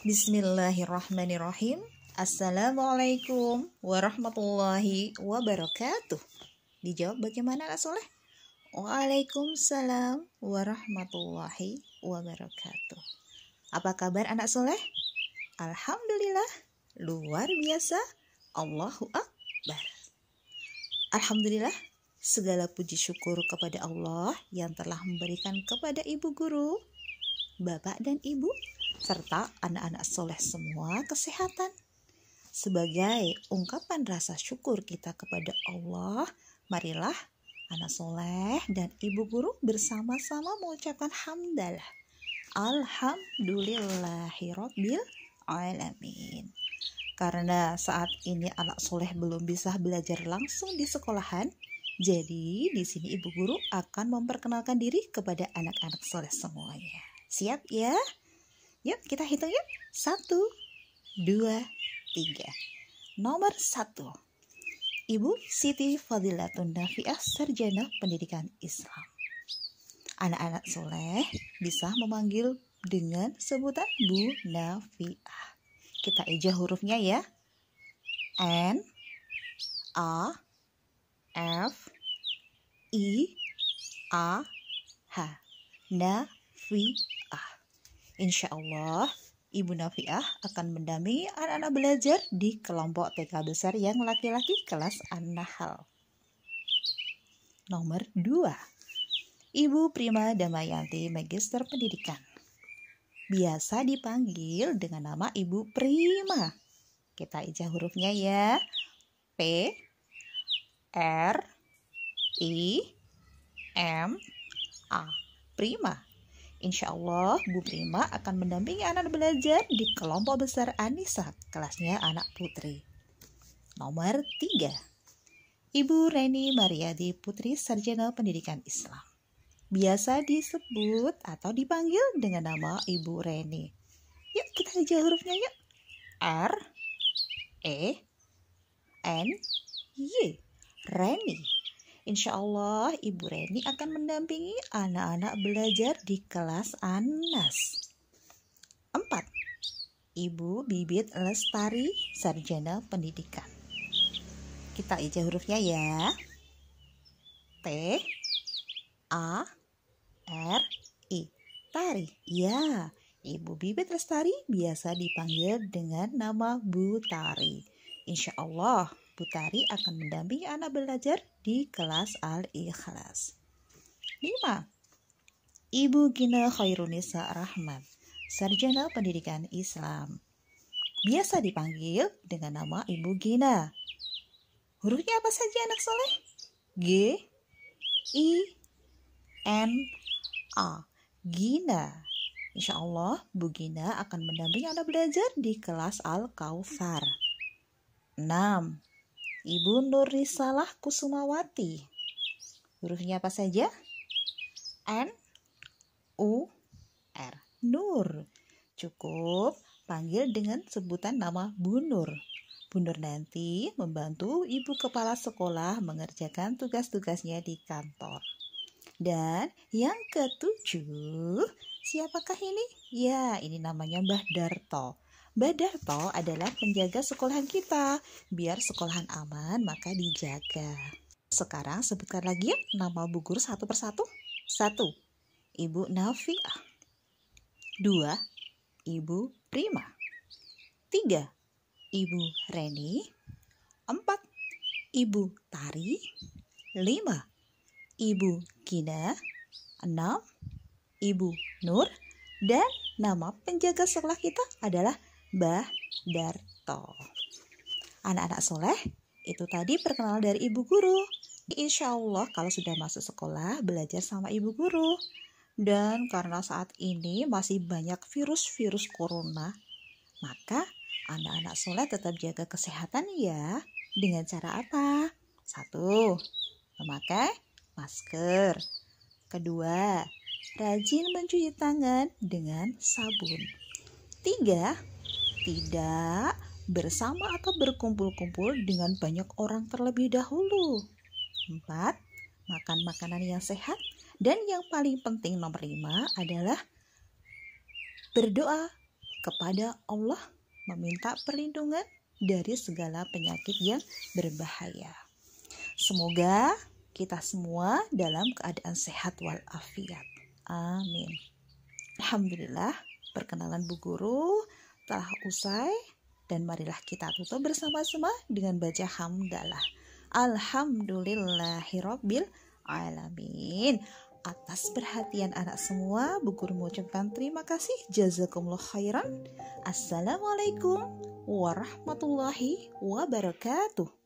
Bismillahirrahmanirrahim. Assalamualaikum warahmatullahi wabarakatuh. Dijawab bagaimana Kak Soleh? Waalaikumsalam warahmatullahi wabarakatuh. Apa kabar anak Soleh? Alhamdulillah, luar biasa. Allahu Akbar. Alhamdulillah, segala puji syukur kepada Allah yang telah memberikan kepada ibu guru, bapak dan ibu, serta anak-anak soleh semua kesehatan. Sebagai ungkapan rasa syukur kita kepada Allah, marilah anak soleh dan ibu guru bersama-sama mengucapkan hamdalah. Alhamdulillahirobbil alamin. Karena saat ini anak soleh belum bisa belajar langsung di sekolahan, jadi di sini ibu guru akan memperkenalkan diri kepada anak-anak soleh semuanya. Siap ya? Yuk kita hitung yuk. Satu, dua, tiga. Nomor satu. Ibu Siti Fadilatun Nafiah Sarjana Pendidikan Islam. Anak-anak soleh bisa memanggil dengan sebutan Bu Nafiah. Kita eja hurufnya ya. N, A, F, I, A, H. Nafiah. Insya Allah, Ibu Nafiah akan mendampingi anak-anak belajar di kelompok TK besar yang laki-laki kelas An-Nahl. Nomor 2. Ibu Prima Damayanti Magister Pendidikan. Biasa dipanggil dengan nama Ibu Prima. Kita ijah hurufnya ya. P R I M A. Prima. Insya Allah, Bu Prima akan mendampingi anak belajar di kelompok besar Anissa, kelasnya anak putri. Nomor 3. Ibu Reni Mariadi Putri Sarjana Pendidikan Islam. Biasa disebut atau dipanggil dengan nama Ibu Reni. Yuk kita aja hurufnya yuk. R, E, N, Y. Reni. Insya Allah Ibu Reni akan mendampingi anak-anak belajar di kelas ANAS. 4. Ibu Bibit Lestari Sarjana Pendidikan Kita ijah hurufnya ya T A R I Tari Ya, Ibu Bibit Lestari biasa dipanggil dengan nama Bu Tari Insya Allah Putari akan mendampingi anak belajar di kelas Al-Ikhlas. 5. Ibu Gina Khairunisa Rahman, Sarjana Pendidikan Islam. Biasa dipanggil dengan nama Ibu Gina. Hurufnya apa saja anak soleh? G, I, N, A. Gina. Insya Allah, Bu Gina akan mendampingi anak belajar di kelas Al-Kautsar. 6. Ibu Nur Risalah Kusumawati. Hurufnya apa saja? N, U, R. Nur. Cukup panggil dengan sebutan nama Bu Nur. Bu Nur nanti membantu ibu kepala sekolah mengerjakan tugas-tugasnya di kantor. Dan yang ketujuh, siapakah ini? Ya, ini namanya Mbah Darto. Badarto adalah penjaga sekolahan kita. Biar sekolahan aman, maka dijaga. Sekarang sebutkan lagi ya nama bu guru satu persatu. Satu, Ibu Nafiah. Dua, Ibu Prima. Tiga, Ibu Reni. Empat, Ibu Tari. Lima, Ibu Kina. Enam, Ibu Nur. Dan nama penjaga sekolah kita adalah darto Anak-anak soleh, itu tadi perkenalan dari ibu guru. Insya Allah kalau sudah masuk sekolah, belajar sama ibu guru. Dan karena saat ini masih banyak virus-virus corona, maka anak-anak soleh tetap jaga kesehatan ya. Dengan cara apa? Satu, memakai masker. Kedua, rajin mencuci tangan dengan sabun. Tiga, tidak bersama atau berkumpul-kumpul dengan banyak orang terlebih dahulu. 4. Makan makanan yang sehat dan yang paling penting nomor 5 adalah berdoa kepada Allah meminta perlindungan dari segala penyakit yang berbahaya. Semoga kita semua dalam keadaan sehat walafiat. Amin. Alhamdulillah, perkenalan Bu Guru telah usai, dan marilah kita tutup bersama-sama dengan baca hamdalah. Alhamdulillahirobbil alamin. Atas perhatian anak semua, Bu Guru mengucapkan terima kasih. Jazakumullah khairan. Assalamualaikum warahmatullahi wabarakatuh.